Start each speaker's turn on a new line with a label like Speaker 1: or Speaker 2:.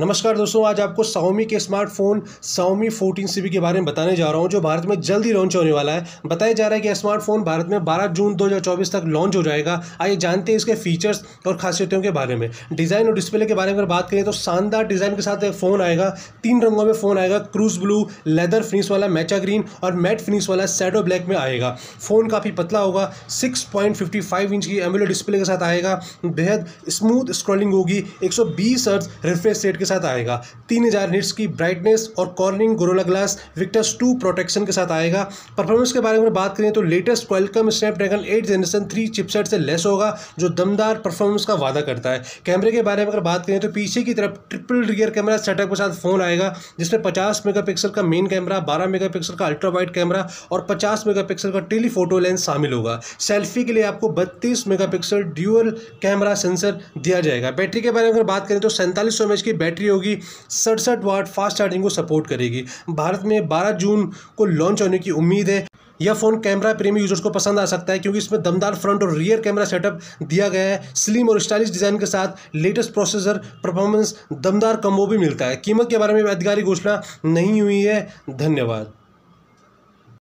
Speaker 1: नमस्कार दोस्तों आज आपको साउमी के स्मार्टफोन साउमी 14 सी के बारे में बताने जा रहा हूं जो भारत में जल्दी लॉन्च होने वाला है बताया जा रहा है कि स्मार्टफोन भारत में 12 जून 2024 तक लॉन्च हो जाएगा आइए जानते हैं इसके फीचर्स और खासियतों के बारे में डिज़ाइन और डिस्प्ले के बारे में अगर बात करें तो शानदार डिज़ाइन के साथ फ़ोन आएगा तीन रंगों में फ़ोन आएगा क्रूज ब्लू लेदर फिनिश वाला मैचा ग्रीन और मैट फिनिश वाला सैडो ब्लैक में आएगा फ़ोन काफ़ी पतला होगा सिक्स इंच की एमुलर डिस्प्ले के साथ आएगा बेहद स्मूथ स्क्रॉलिंग होगी एक सौ हर्ट्ज रिफ्रेश रेट के साथ आएगा तीन हज़ार निट्स की ब्राइटनेस और Corning Gorilla glass Victus two protection के साथ आएगा परफॉर्मेंस के बारे में बात करें तो latest Qualcomm Snapdragon eight generation three chipset से लेस होगा जो दमदार परफॉर्मेंस का वादा करता है कैमरे के बारे में अगर बात करें तो पीछे की तरफ ट्रिपल रियर कैमरा सेटअप के साथ फ़ोन आएगा जिसमें पचास मेगा का मेन कैमरा बारह मेगा का अल्ट्रा वाइट कैमरा और पचास मेगा का टेलीफोटो लेंस शामिल होगा सेल्फी के लिए आपको बत्तीस मेगा ड्यूअल कैमरा सेंसर दिया जाएगा बैटरी के बारे में अगर बात करें तो सैंतालीस सौ की बैटरी बैटरी होगी सड़सठ वाट फास्ट चार्जिंग को सपोर्ट करेगी भारत में 12 जून को लॉन्च होने की उम्मीद है यह फ़ोन कैमरा प्रेमी यूजर्स को पसंद आ सकता है क्योंकि इसमें दमदार फ्रंट और रियर कैमरा सेटअप दिया गया है स्लिम और स्टाइलिश डिज़ाइन के साथ लेटेस्ट प्रोसेसर परफॉर्मेंस दमदार कम्बो भी मिलता है कीमत के बारे में आधिकारिक घोषणा नहीं हुई है धन्यवाद